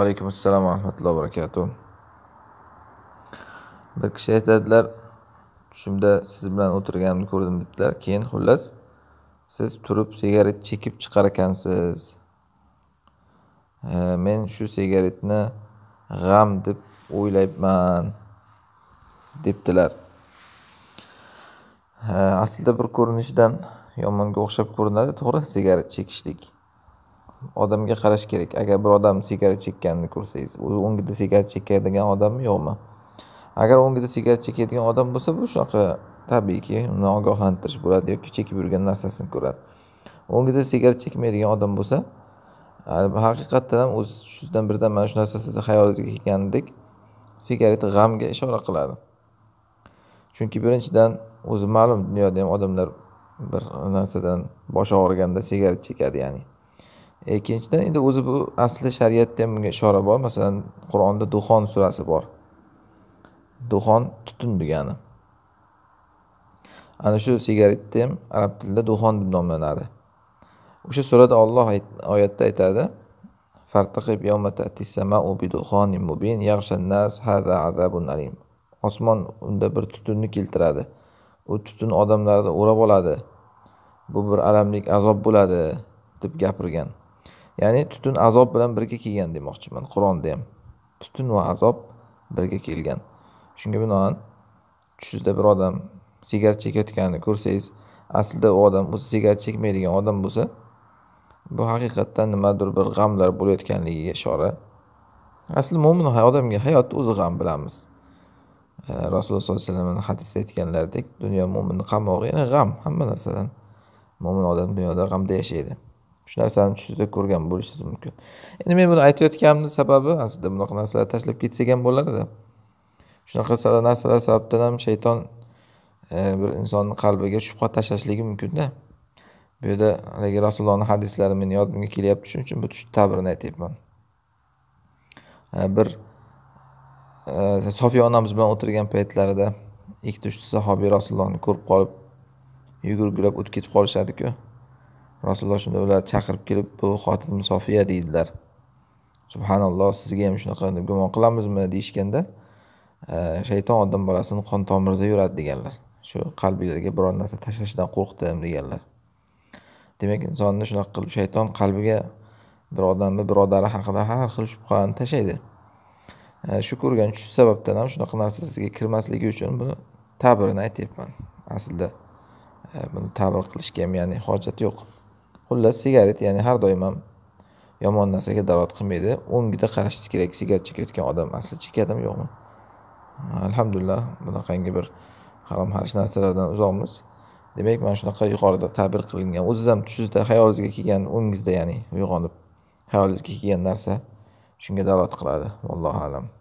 alaykum assalom va rahmatullohi barakatuh bir kishi aytadilar tushimda siz bilan o'tirganimni ko'rdim debdilar keyin xullas siz turib sigaret chekib chiqar ekansiz e, men shu sigaretni g'am deb o'ylayman debdilar e, aslida bir ko'rinishidan yomonga o'xshab ko'rinadi to'g'ri sigaret chekishlik odamga qarash kerak agar bir odam sigaret chekkanini ko'rsangiz o'zi o'ngida sigaret chekadigan odammi yo'qmi agar o'ngida sigaret chekadigan odam bo'lsa bu shunaqa tabiiyki uni ogohlantirish bo'ladi yoki chekib yurgan narsasini ko'radi o'ngida sigaret chekmaydigan odam bo'lsa haqiqatdan ham o'zi tushingizdan birdan mana shu narsa sizni xayolingizga kelgandek sigaret g'amga ishora qiladi chunki birinchidan o'zi ma'lum dunyoda ham odamlar bir narsadan boshi og'riganda sigaret chekadi ya'ni E, ikkinchidan endi o'zi bu asli shariatda ham bunga ishora bor masalan qur'onda duxon surasi bor duxon tutun degani ana shu sigaretni ham arab tilida duxon deb nomlanadi o'sha surada olloh oyatda aytadi osmon unda bir tutunni keltiradi u tutun odamlarni o'rab oladi bu bir alamlik azob bo'ladi deb gapirgan ya'ni tutun azob bilan birga kelgan demoqchiman qur'onda ham tutun va azob birga kelgan shunga binoan tushingizda bir odam sigaret chekayotganini ko'rsangiz aslida u odam o'zi sigaret chekmaydigan odam bo'lsa bu haqiqatdan nimadir bir g'amlar bo'layotganligiga ishora asli mo'min odamga hayotni o'zi g'am bilamiz rasululloh sollallohu alayhi vasallam hadisda aytganlaridek dunyo mo'minni qamog'i yana g'am hamma narsadan mo'min odam dunyoda g'amda yashaydi shu narsani tushida ko'rgan bo'lishingiz mumkin endi men buni aytayotganimni sababi aslida bunaqa narsalar tashlab ketsak ham bo'lar edi shunaqa narsalar sababdan ham shayton e, bir insonni qalbiga shubha tashlashligi mumkinda bu yerda haligi rasulullohni hadislari meni yodimga kelyapti shuning uchun bu tush ta'birini aytyapman e, bir e, sofiya onamiz bilan o'tirgan paytlarida ikkita uchta sahobiy rasulullohni ko'rib qolib yugurgilab o'tib ketib qolishadiku rasululloh shunda ularni chaqirib kelib bu xotin sofiya deydilar subhanalloh sizga ham shunaqa deb gumon qilamizmi deyishganda e, shayton odam bolasini qon tomirida yuradi deganlar shu qalbinglarga biror narsa tashlashdan qo'rqdim deganlar demak insonni shunaqa qilib shayton qalbiga bir odamni birodari haqida har xil shubhani tashlaydi e, shu ko'rgan tush sababdan ham shunaqa narsa sizga kirmasligi uchun buni ta'birini aytyapman aslida e, buni ta'bir qilishga ham ya'ni hojat yo'q xullas sigaret ya'ni har doim ham yomon narsaga da'vat qilmaydi o'ngida qarashingiz kerak sigaret chekayotgan odam asli chekadimi yo'qmi alhamdulillah bunaqangi bir harom harish narsalardan uzoqmiz demak mana shunaqa yuqorida ta'bir qilingan o'zingiz ham tushingizda xayolingizga kelgan o'ngizda ya'ni uyg'onib xayolingizga kelgan narsa shunga da'vat qiladi vallohu alam